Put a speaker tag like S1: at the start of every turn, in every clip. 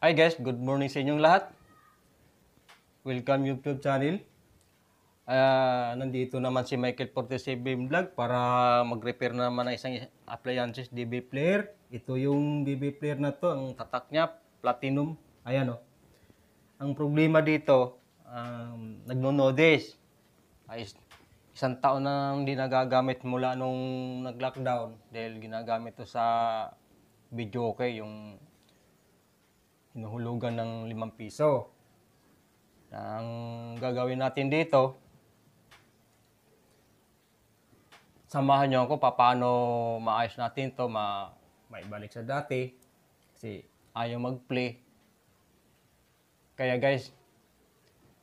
S1: Hi guys, good morning sa inyong lahat. Welcome YouTube channel. Uh, nandito naman si Michael 47 Vlog para mag-repair naman ng isang appliances DB player. Ito yung DB player na to, ang tatak niya, platinum. Ayan o. Oh. Ang problema dito, um, nagno-notice. Ayos, isang taon na hindi nagagamit mula nung nag-lockdown dahil ginagamit to sa video kay yung hinuhulugan ng limang piso. Ang gagawin natin dito, samahan nyo ako paano maayos natin to ma maibalik sa dati. Kasi ayaw mag-play. Kaya guys,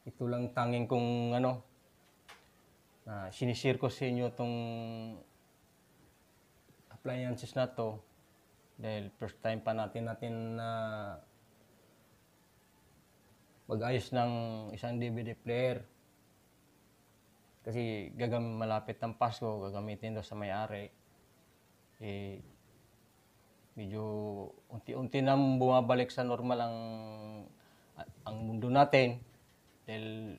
S1: ito lang tanging kung ano, na sinishare ko sa inyo itong appliances na to dahil first time pa natin natin na uh, mag-ayos ng isang DVD player. Kasi gagam malapit ng Pasko, gagamitin daw sa may-ari. Eh, medyo unti-unti na bumabalik sa normal ang ang mundo natin dahil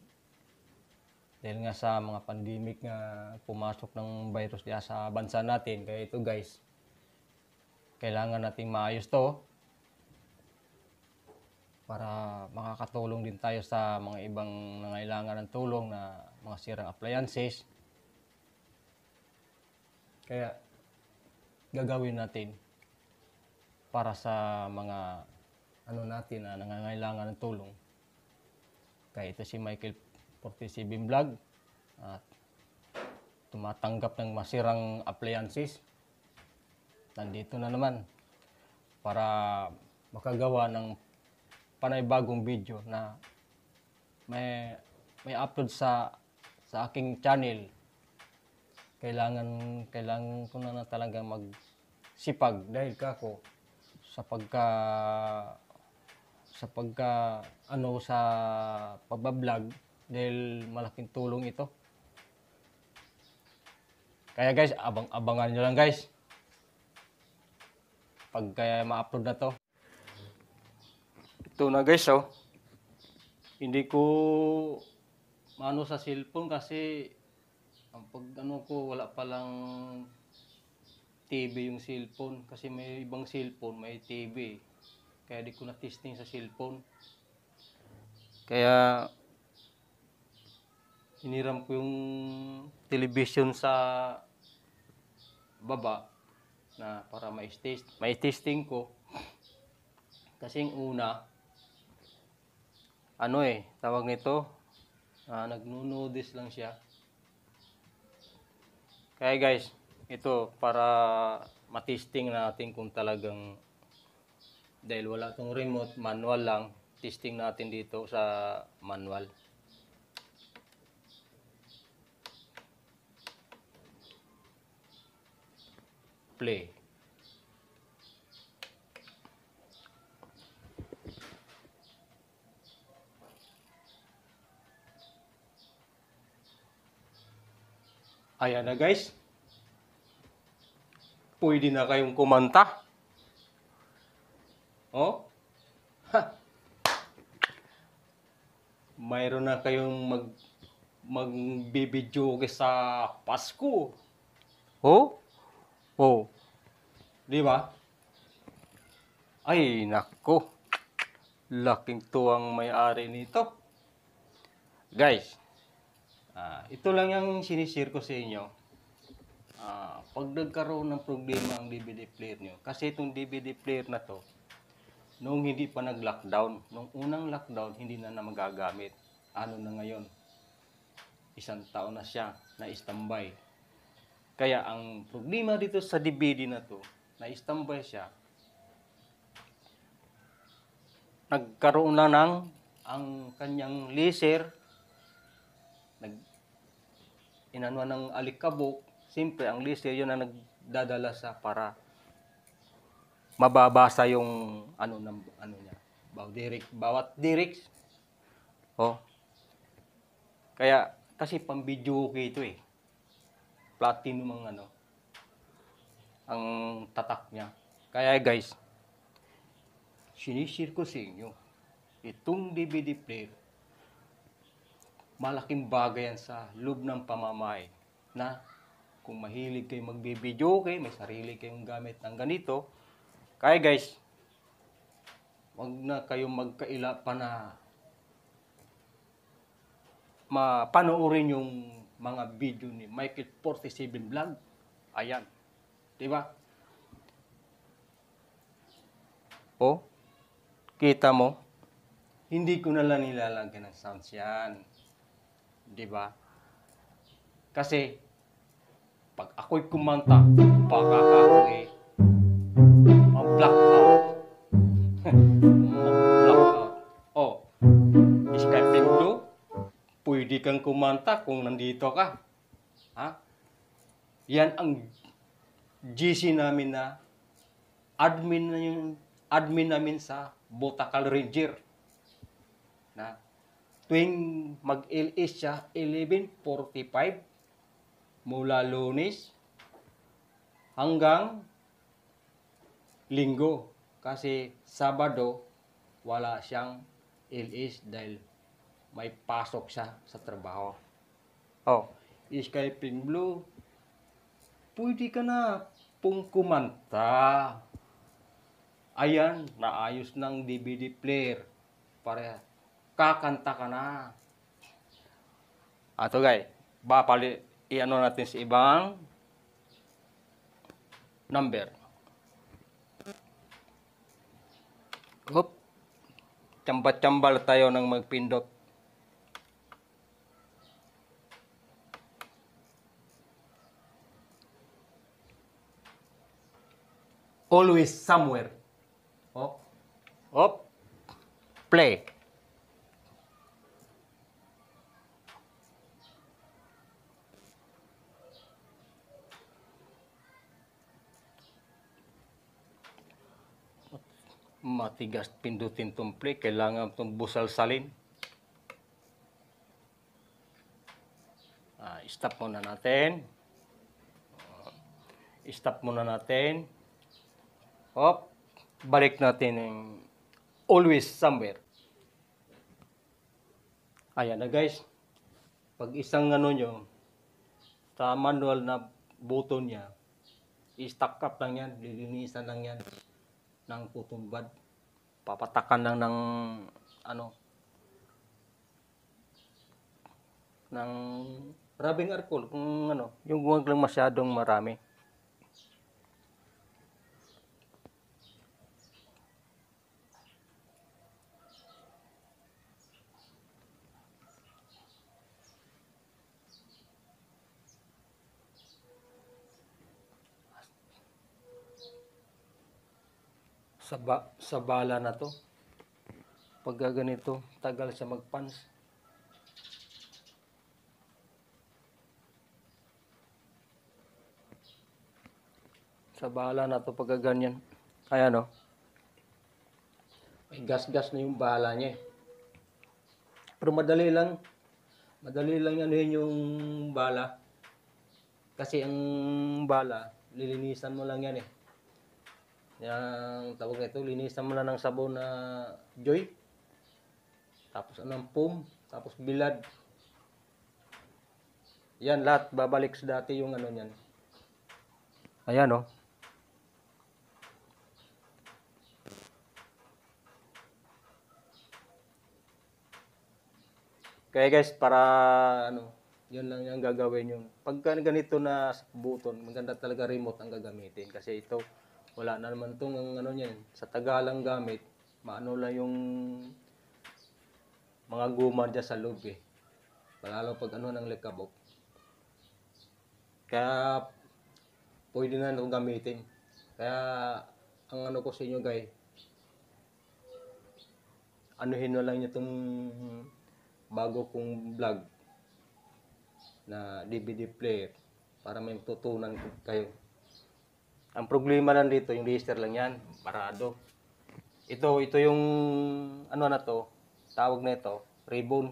S1: dahil nga sa mga pandemic na pumasok ng virus diya sa bansa natin kaya ito guys kailangan nating maayos to para makakatulong din tayo sa mga ibang nangailangan ng tulong na mga sirang appliances. Kaya gagawin natin para sa mga ano natin na nangangailangan ng tulong. Kaya ito si Michael Portisibim Vlog at tumatanggap ng masirang appliances. Nandito na naman para makagawa ng panibagong video na may may upload sa sa aking channel. Kailangan kailangan ko na, na talaga sipag dahil ako sa pagka sa pagka ano sa pagba-vlog dahil malaking tulong ito. Kaya guys, abang-abangan niyo lang guys. Pag kaya ma-upload na to, ito na guys, oh. Hindi ko ano sa cellphone kasi ang pag ano ko wala palang TV yung cellphone kasi may ibang cellphone may TV kaya di ko na testing sa cellphone kaya iniram ko yung television sa baba na para ma-test ma-testing ko kasi yung una ano eh, tawag nito, uh, ah, nagnunodis lang siya. Kaya guys, ito para matesting natin kung talagang dahil wala tong remote, manual lang, testing natin dito sa manual. Play. Ayan na guys. Pwede na kayong kumanta. Oh? Ha. Mayroon na kayong mag magbibidyo sa Pasko. Oh? Oh. Di ba? Ay, nako. Laking tuwang may-ari nito. Guys, Uh, ito lang yung sinishare ko sa inyo. Uh, pag nagkaroon ng problema ang DVD player nyo, kasi itong DVD player na to, noong hindi pa nag-lockdown, noong unang lockdown, hindi na na magagamit. Ano na ngayon? Isang taon na siya na standby. Kaya ang problema dito sa DVD na to, na standby siya, nagkaroon na ng ang kanyang laser inano ng alikabok, simple ang lister yun ang nagdadala sa para mababasa yung ano ng ano niya. Bawat direct, bawat direct. Oh. Kaya kasi pang video ito eh. Platinum ang ano ang tatak niya. Kaya guys, sinishare ko sa inyo itong DVD player malaking bagay yan sa loob ng pamamahay na kung mahilig kayo magbibideo, okay, may sarili kayong gamit ng ganito. Kaya guys, wag na kayong magkaila pa na mapanoorin yung mga video ni Michael 47 Vlog. Ayan. Di ba? O, kita mo, hindi ko na lang nilalagyan ng sounds yan. 'Di ba? Kasi pag ako'y kumanta, baka ako'y ma-blackout. ma-blackout. Oh, sky blue, pwede kang kumanta kung nandito ka. Ha? Yan ang GC namin na admin na yung admin namin sa Botacal Ranger. Na tuwing mag-LS siya, 11.45 mula lunes hanggang linggo. Kasi Sabado, wala siyang LS dahil may pasok siya sa trabaho. Oh, Sky Pink Blue, pwede ka na pong kumanta. Ayan, naayos ng DVD player. Pareha kakanta ka na. Ato guys, ba pali iano natin si ibang number. Hop. Chambat-chambal tayo nang magpindot. Always somewhere. Hop. Hop. Play. matigas pindutin tong play. Kailangan tong busal-salin. Uh, ah, stop muna natin. Uh, stop muna natin. Hop. Balik natin yung always somewhere. Ayan na guys. Pag isang ano nyo, sa manual na button niya, i-stack up lang yan, lilinisan lang yan ng kutumbad papatakan lang ng ano ng rubbing alcohol kung ano yung huwag lang masyadong marami sa, ba, sa bala na to pag ganito tagal siya magpans sa bala na to pag ganyan ayan o may gas-gas na yung bala niya eh. pero madali lang madali lang anuhin yung bala kasi ang bala lilinisan mo lang yan eh Yang tawag nito, linisan mo na ng sabon na joy. Tapos anong foam, tapos bilad. Yan lahat babalik sa dati yung ano niyan. Ayan oh. okay guys, para ano, yun lang yung gagawin yung pagka ganito na button, maganda talaga remote ang gagamitin kasi ito wala na naman tong ang ano niyan. Sa tagalang gamit, maano lang yung mga guma dyan sa loob eh. Lalo pag ano ng likabok. Kaya, pwede na ito gamitin. Kaya, ang ano ko sa inyo guys, anuhin na lang nyo itong bago kong vlog na DVD player para may tutunan kayo. Ang problema lang dito, yung register lang yan, parado. Ito, ito yung ano na to, tawag na ito, ribbon.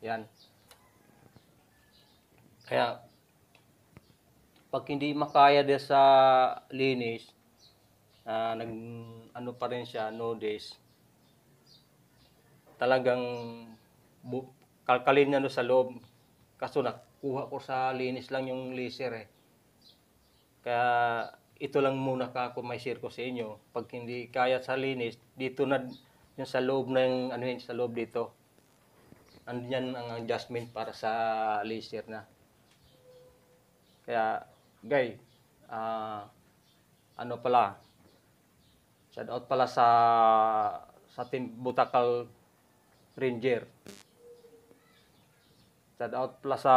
S1: Yan. Kaya, pag hindi makaya de sa linis, uh, nag, ano pa rin siya, no days, talagang kalkalin niya sa loob. Kaso nakuha ko sa linis lang yung laser eh. Kaya ito lang muna ka ako may share ko sa inyo. Pag hindi kaya sa linis, dito na yung sa loob ng ano yun, sa loob dito. Andiyan ang adjustment para sa laser na. Kaya, guy, uh, ano pala, shout out pala sa sa team Butakal Ranger. Shout out pala sa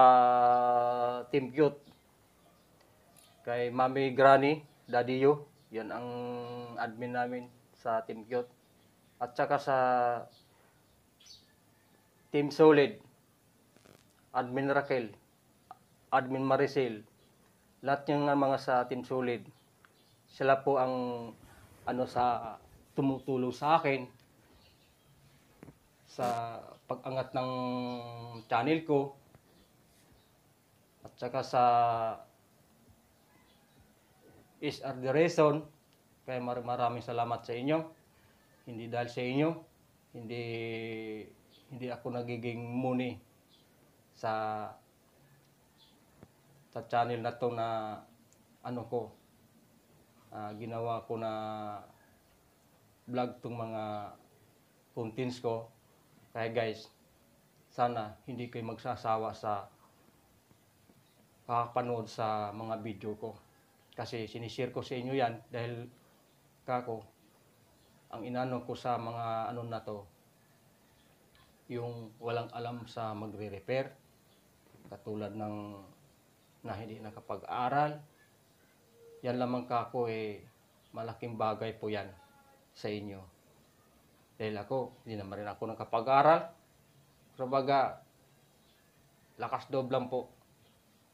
S1: team Cute kay Mami Granny Daddy Yo. Yan ang admin namin sa Team Cute. At saka sa Team Solid, Admin Raquel, Admin Maricel, lahat yung mga sa Team Solid, sila po ang ano sa tumutulong sa akin sa pagangat ng channel ko at saka sa is are the reason. Kaya mar maraming salamat sa inyo. Hindi dahil sa inyo, hindi hindi ako nagiging muni sa sa channel na to na ano ko uh, ginawa ko na vlog tong mga contents ko kaya guys sana hindi kayo magsasawa sa kakapanood sa mga video ko kasi sinishare ko sa inyo yan dahil kako, ang inano ko sa mga ano na to, yung walang alam sa magre-repair, katulad ng na hindi nakapag-aral, yan lamang kako eh, malaking bagay po yan sa inyo. Dahil ako, hindi naman rin ako nakapag-aral, kumbaga, lakas dob po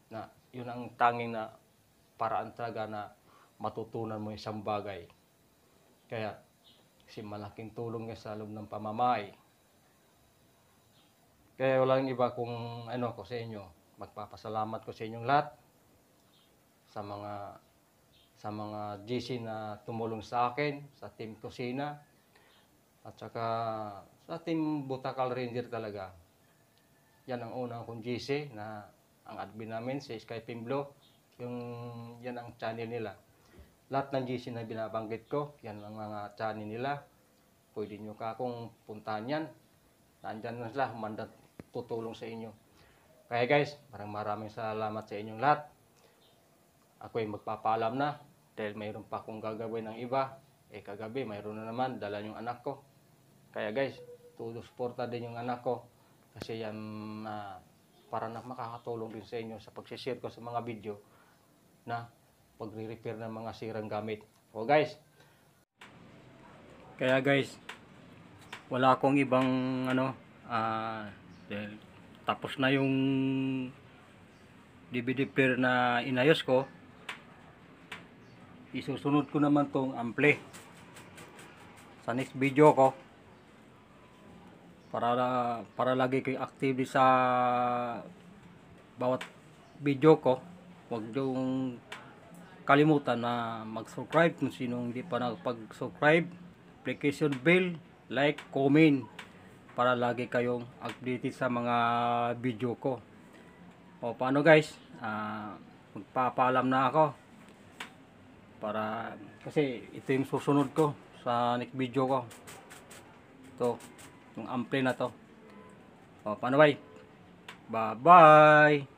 S1: na yun ang tanging na paraan talaga na matutunan mo isang bagay. Kaya, si malaking tulong niya sa loob ng pamamay. Kaya walang iba kung ano ko sa inyo, magpapasalamat ko sa inyong lahat sa mga sa mga GC na tumulong sa akin, sa team kusina, at saka sa team Butakal Ranger talaga. Yan ang una kong GC na ang admin namin si Skyping Blue. Yung, yan ang channel nila. Lahat ng GC na binabanggit ko, yan ang mga channel nila. Pwede nyo ka kung puntahan yan. Nandyan na sila, mandat tutulong sa inyo. Kaya guys, maraming maraming salamat sa inyong lahat. Ako ay magpapaalam na dahil mayroon pa akong gagawin ng iba. Eh kagabi, mayroon na naman, dala yung anak ko. Kaya guys, tusuporta din yung anak ko kasi yan uh, para na makakatulong din sa inyo sa pagsishare ko sa mga video na pagre-repair ng mga sirang gamit. O guys, kaya guys, wala akong ibang ano, uh, tapos na yung DVD player na inayos ko. Isusunod ko naman tong ample sa next video ko para para lagi kayo active sa bawat video ko wag daw kalimutan na mag-subscribe kung sino hindi pa nagpag-subscribe application bell like, comment para lagi kayong updated sa mga video ko o paano guys uh, magpapaalam na ako para kasi ito yung susunod ko sa next video ko to yung ampli na to o paano guys bye bye